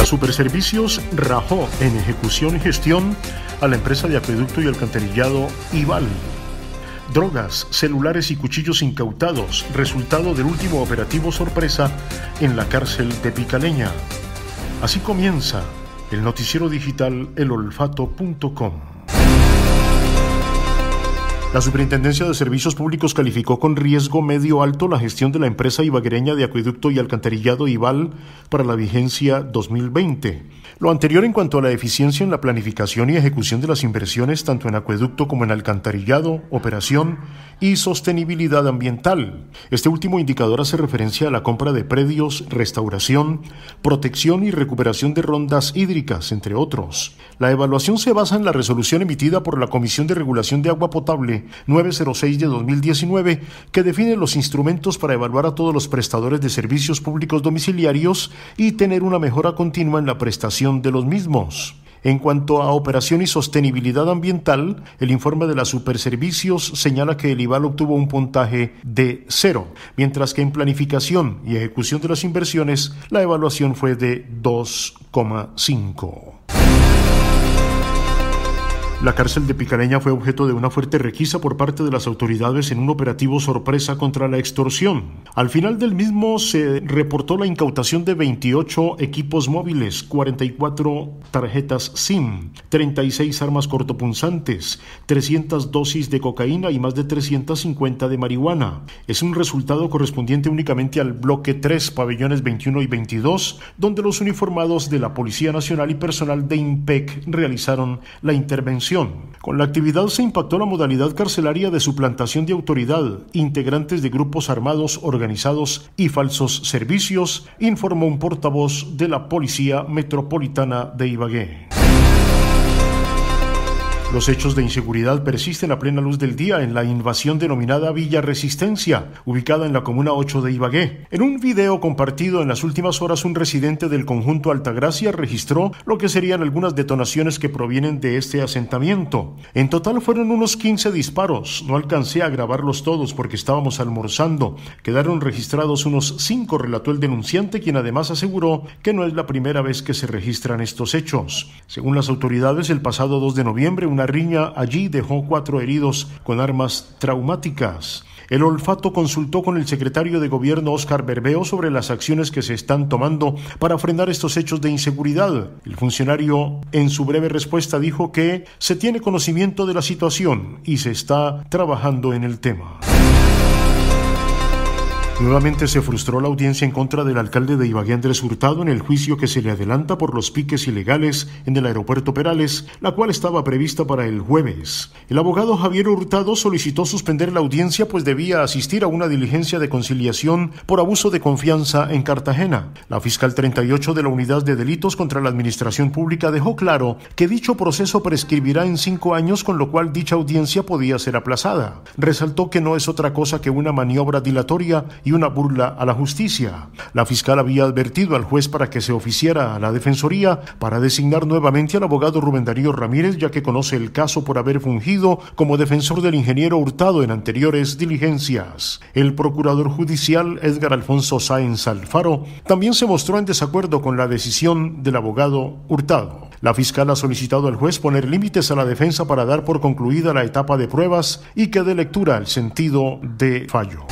La Superservicios rajó en ejecución y gestión a la empresa de acueducto y alcantarillado IVAL. Drogas, celulares y cuchillos incautados, resultado del último operativo sorpresa en la cárcel de Picaleña. Así comienza el noticiero digital elolfato.com. La Superintendencia de Servicios Públicos calificó con riesgo medio alto la gestión de la empresa ibaguereña de acueducto y alcantarillado IVAL para la vigencia 2020. Lo anterior en cuanto a la eficiencia en la planificación y ejecución de las inversiones tanto en acueducto como en alcantarillado, operación y sostenibilidad ambiental. Este último indicador hace referencia a la compra de predios, restauración, protección y recuperación de rondas hídricas, entre otros. La evaluación se basa en la resolución emitida por la Comisión de Regulación de Agua Potable 906 de 2019 que define los instrumentos para evaluar a todos los prestadores de servicios públicos domiciliarios y tener una mejora continua en la prestación de los mismos. En cuanto a operación y sostenibilidad ambiental, el informe de la Superservicios señala que el IVAL obtuvo un puntaje de cero, mientras que en planificación y ejecución de las inversiones la evaluación fue de 2,5. La cárcel de Picareña fue objeto de una fuerte requisa por parte de las autoridades en un operativo sorpresa contra la extorsión. Al final del mismo se reportó la incautación de 28 equipos móviles, 44 tarjetas SIM, 36 armas cortopunzantes, 300 dosis de cocaína y más de 350 de marihuana. Es un resultado correspondiente únicamente al bloque 3, pabellones 21 y 22, donde los uniformados de la Policía Nacional y personal de IMPEC realizaron la intervención con la actividad se impactó la modalidad carcelaria de suplantación de autoridad, integrantes de grupos armados organizados y falsos servicios, informó un portavoz de la Policía Metropolitana de Ibagué. Los hechos de inseguridad persisten a plena luz del día en la invasión denominada Villa Resistencia, ubicada en la comuna 8 de Ibagué. En un video compartido en las últimas horas, un residente del conjunto Altagracia registró lo que serían algunas detonaciones que provienen de este asentamiento. En total fueron unos 15 disparos. No alcancé a grabarlos todos porque estábamos almorzando. Quedaron registrados unos 5, relató el denunciante, quien además aseguró que no es la primera vez que se registran estos hechos. Según las autoridades, el pasado 2 de noviembre, la riña allí dejó cuatro heridos con armas traumáticas. El olfato consultó con el secretario de Gobierno Oscar Berbeo sobre las acciones que se están tomando para frenar estos hechos de inseguridad. El funcionario en su breve respuesta dijo que se tiene conocimiento de la situación y se está trabajando en el tema. Nuevamente se frustró la audiencia en contra del alcalde de Ibagué Andrés Hurtado en el juicio que se le adelanta por los piques ilegales en el aeropuerto Perales, la cual estaba prevista para el jueves. El abogado Javier Hurtado solicitó suspender la audiencia pues debía asistir a una diligencia de conciliación por abuso de confianza en Cartagena. La fiscal 38 de la Unidad de Delitos contra la Administración Pública dejó claro que dicho proceso prescribirá en cinco años con lo cual dicha audiencia podía ser aplazada. Resaltó que no es otra cosa que una maniobra dilatoria y una burla a la justicia. La fiscal había advertido al juez para que se oficiara a la Defensoría para designar nuevamente al abogado Rubén Darío Ramírez, ya que conoce el caso por haber fungido como defensor del ingeniero Hurtado en anteriores diligencias. El procurador judicial Edgar Alfonso Sáenz Alfaro también se mostró en desacuerdo con la decisión del abogado Hurtado. La fiscal ha solicitado al juez poner límites a la defensa para dar por concluida la etapa de pruebas y que dé lectura al sentido de fallo.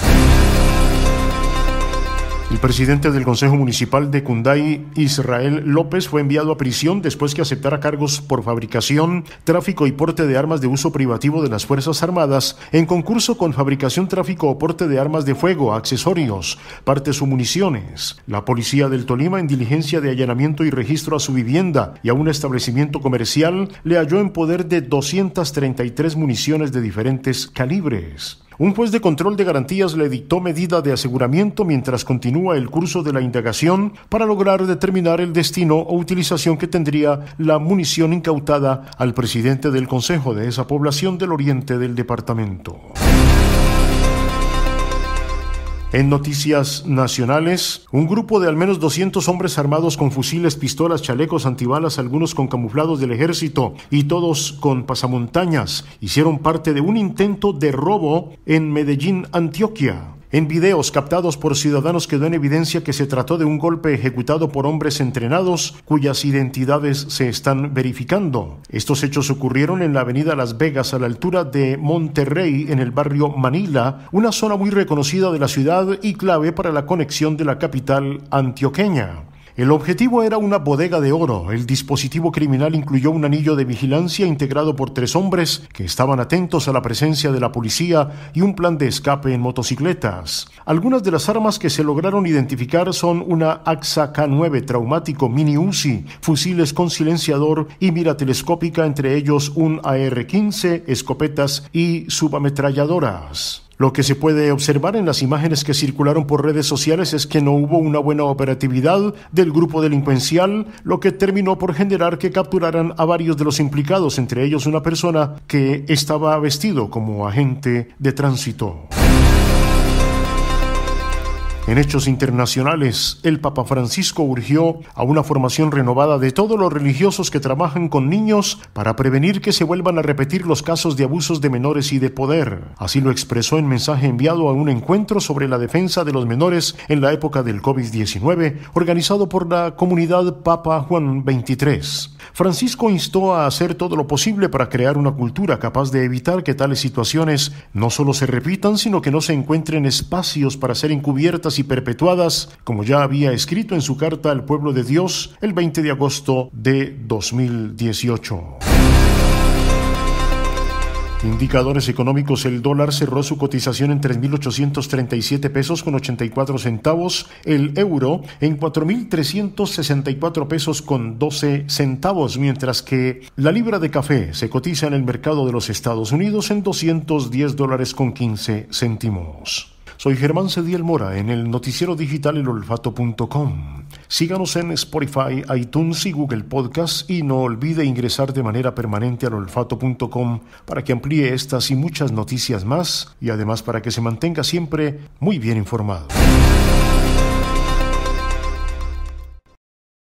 El presidente del Consejo Municipal de Cunday, Israel López, fue enviado a prisión después que aceptara cargos por fabricación, tráfico y porte de armas de uso privativo de las Fuerzas Armadas en concurso con fabricación, tráfico o porte de armas de fuego, accesorios, partes o municiones. La policía del Tolima, en diligencia de allanamiento y registro a su vivienda y a un establecimiento comercial, le halló en poder de 233 municiones de diferentes calibres. Un juez de control de garantías le dictó medida de aseguramiento mientras continúa el curso de la indagación para lograr determinar el destino o utilización que tendría la munición incautada al presidente del Consejo de esa población del oriente del departamento. En noticias nacionales, un grupo de al menos 200 hombres armados con fusiles, pistolas, chalecos, antibalas, algunos con camuflados del ejército y todos con pasamontañas, hicieron parte de un intento de robo en Medellín, Antioquia en videos captados por ciudadanos quedó en evidencia que se trató de un golpe ejecutado por hombres entrenados cuyas identidades se están verificando. Estos hechos ocurrieron en la avenida Las Vegas a la altura de Monterrey en el barrio Manila, una zona muy reconocida de la ciudad y clave para la conexión de la capital antioqueña. El objetivo era una bodega de oro. El dispositivo criminal incluyó un anillo de vigilancia integrado por tres hombres que estaban atentos a la presencia de la policía y un plan de escape en motocicletas. Algunas de las armas que se lograron identificar son una AXA K9 traumático mini Uzi, fusiles con silenciador y mira telescópica, entre ellos un AR-15, escopetas y subametralladoras. Lo que se puede observar en las imágenes que circularon por redes sociales es que no hubo una buena operatividad del grupo delincuencial, lo que terminó por generar que capturaran a varios de los implicados, entre ellos una persona que estaba vestido como agente de tránsito. En hechos internacionales, el Papa Francisco urgió a una formación renovada de todos los religiosos que trabajan con niños para prevenir que se vuelvan a repetir los casos de abusos de menores y de poder. Así lo expresó en mensaje enviado a un encuentro sobre la defensa de los menores en la época del COVID-19, organizado por la comunidad Papa Juan XXIII. Francisco instó a hacer todo lo posible para crear una cultura capaz de evitar que tales situaciones no solo se repitan, sino que no se encuentren espacios para ser encubiertas y perpetuadas, como ya había escrito en su carta al pueblo de Dios el 20 de agosto de 2018. Indicadores económicos, el dólar cerró su cotización en 3.837 pesos con 84 centavos, el euro en 4.364 pesos con 12 centavos, mientras que la libra de café se cotiza en el mercado de los Estados Unidos en 210 dólares con 15 céntimos. Soy Germán Cediel Mora en el noticiero digital elolfato.com. Síganos en Spotify, iTunes y Google Podcast y no olvide ingresar de manera permanente al olfato.com para que amplíe estas y muchas noticias más y además para que se mantenga siempre muy bien informado.